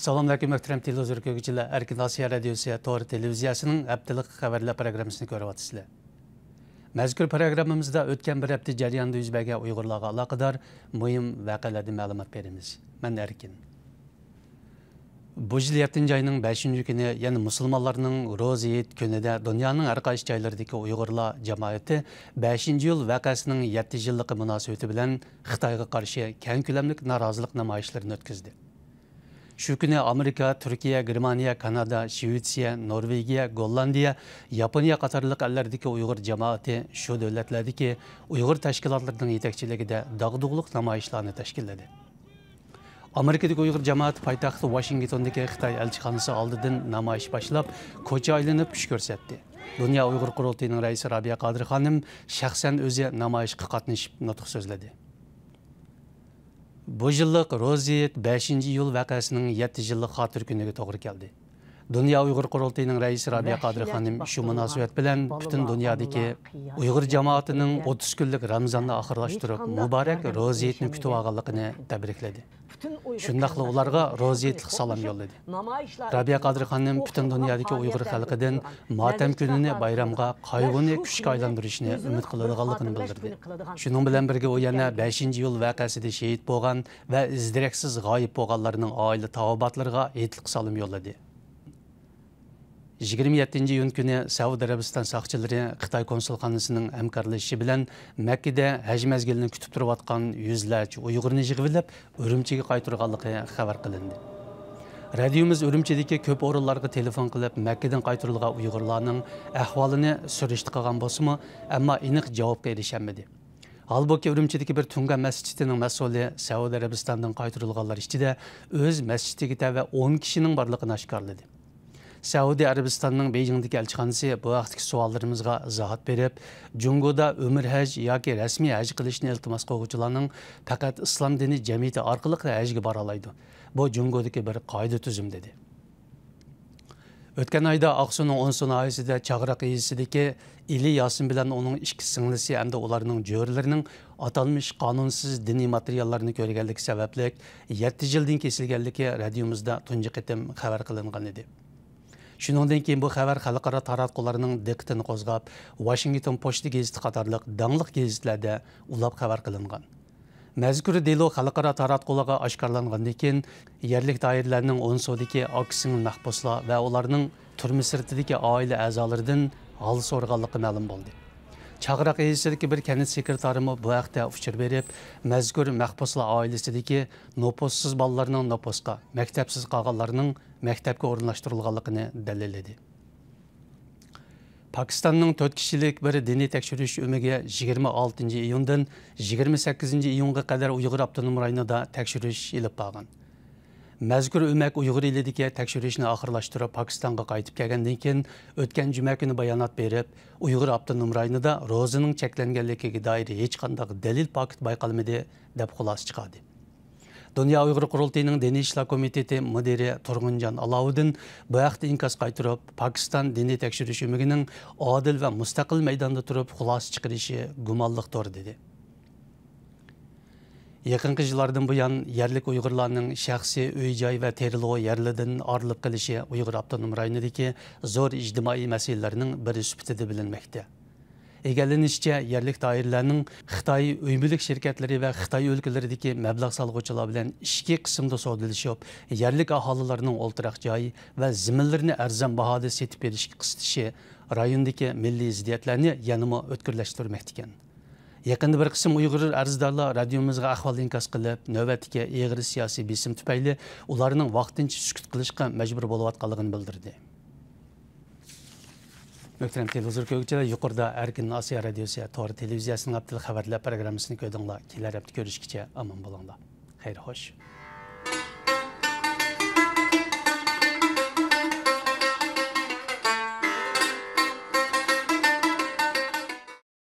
Assalomu alaykum muhtaram televizorchilar. Erkin Osiyo radiosi Асия televiziyasining haftalik xabarlar programmasini ko'ryapsizlar. Mazkur programmamizda o'tgan bir hafta өткен бір bergan Uyg'urlarga aloqador ұйғырлаға voqealardan ma'lumot beramiz. Men Erkin. Bu 5 kuni, ya'ni musulmonlarning kunida dunyoning joylaridagi 5 й voqeasining 7 yillik Şu Америка, Түркия, Германия, Канада, Швеция, Норвегия, Голландия, Япония қатарлық әллердікі ұйғыр жамааты шу дөләтлердікі ұйғыр тәшкілатлардың етекчілігіде дағдығылық намайышланы тәшкіледі. Amerikadagi Uyg'ur jamoati poytaxti Washingtondagi Xitoy elchixonasi oldidan namoyish boshlab, ko'cha aylanib tush ko'rsatdi. Dunyo Uyg'ur qurultiyining raisi Rabiya Qodir shaxsan o'zi namoyishga nutq so'zladi bu жылық Розет 5 июль вақасының 7 жылдық қатыр күнігі тоғыр келді. Дүния уйғыр құрылтайының рәйісі Рабия Қадыр ханым шу мұнасуәт білән бүтін дүниядеке уйғыр жамаатының 30 күнлік Рамзанны ақырлаштырып, мұбарәк розиетіні күтіп ағалықыны тәбірекледі. Шындақлы оларға розиетлік салам елдеді. Рабия Қадыр ханым бүтін дүниядеке уйғыр халқыдың матем күніне байрамға қайғыны күшке айландырышыны үміт қылығалықыны білдірді. Шының білән бірге о 5-ші жыл вәқәсіде шейіт болған вә іздірексіз ғайып болғанларының айлы тауабатларға етлік салым елдеді. 27 июнь күні Сауд Арабистан сақчылары Қытай консулханасының әмкарлышы білән Мәккеде әж мәзгелін күтіп тұрып атқан юзләч ұйғырны жығылып, өрімчегі қайтырғалықы қабар қылынды. Радиомыз өрімчедеке көп орынларға телефон қылып, Мәккеден қайтырылға ұйғырланың әхвалыны сүрішті қалған болсы ма, әмма иніқ жауапқа ерешенмеді. Halbuki Ürümçideki bir Tunga məscidinin məsulü Səud Ərəbistandan qaytırılğanlar işçidə öz məsciddəki təvə 10 kişinin барлықын ашқарлыды. Сауди Арабистанның Бейжіңдік әлчіғанысы бұл ақтық суалдарымызға зағат беріп, Джунгода өмір әж яке рәсми әж қылышын әлтімас қоғычыланың пәкәт ұслам дені жәмейті арқылық әжге баралайды. Бұл Джунгодыке бір қайды түзім деді. Өткен айда Ақсуның 10 айысы айысыда Чағырақ езісідеке Или Ясын білен оның ішкі сыңлысы әнді оларының жөрілерінің аталмыш қанунсыз діни материалларыны көргәлік сәбәплік, 7 жылдың кесілгәліке радиомызда тұнжы қытым қабар қылынған еді. Шуныңдан кейін бұл хабар халықара таратқыларының диққатын қозғап, Вашингтон пошты газеті қатарлық даңлық газетлерде ұлап хабар қылынған. Мәзкүр дейлі халықара таратқылыға ашқарланған кейін ерлік дайырларының онсодеке ақысының нақпосыла вә оларының түрмі деке айлы әзалырдың алыс орғалықы мәлім болды. Чағырақ елісідікі бір кәнет секретарымы бұ әқті ұшыр беріп, мәзгүр мәқпосыла айлісідікі нопоссыз балларының нопосқа, мәктәпсіз қағаларының мәктәпкі орынлаштырылғалықыны дәлеледі. Пакистанның төт бір дене тәкшіріш өміге 26-й үйіндің 28-й үйінгі қадар ұйығыр аптының мұрайына да тәкшіріш еліп Мәзгүр өмәк ұйғыр еледіке тәкшірешіні ақырлаштырып, Пакистанға қайтып кәгенден кен, өткен жүмәк күні баянат беріп, ұйғыр аптын ұмырайныда розының чәкленгәлекегі дайыры ешқандағы дәлел пакет байқалымеде дәп құлас шығады. Дүния ұйғыр құрылтейнің Денешіла комитеті мүдері Тұрғынжан Алаудын бұяқты инкас қайтырып, Пакистан дене тәкшіреш өмегінің оадыл ә мұстақыл тұрып деді. Yakınki yıllardan bu yan yerlik Uygurlarının şahsi üycay ve terilo yerliden arılıp gelişi Uygur Abdonum rayonideki zor ictimai meselelerinin biri süpütede bilinmekte. Egallanishcha yerlik doirlarning xitoy uy mulk shirkatlari va xitoy o'lkalaridagi mablag' solg'uvchilar bilan ichki qismda savdolashib yerlik aholilarning o'ltiraq joyi va zimillarni arzon bahoda setib berishga qisitishi rayondagi milliy ziddiyatlarni yanama o'tkirlashtirmoqda Яқынды бір қысым ұйғырыр әріздарлар радиомызға ақвал инкас қылып, нөвәтіке еғірі сиясы, бесім түпәйлі оларының вақтынчы сүкіт қылышқа мәжбір болуат қалығын білдірді. Мөктерім телевизор көгітшілі, юқырда әркін Асия радиосия, Туары телевизиясының аптылы қабарлы программысының көдіңіла, келер әпті көрішкіте аман болыңда. Хайр, хош!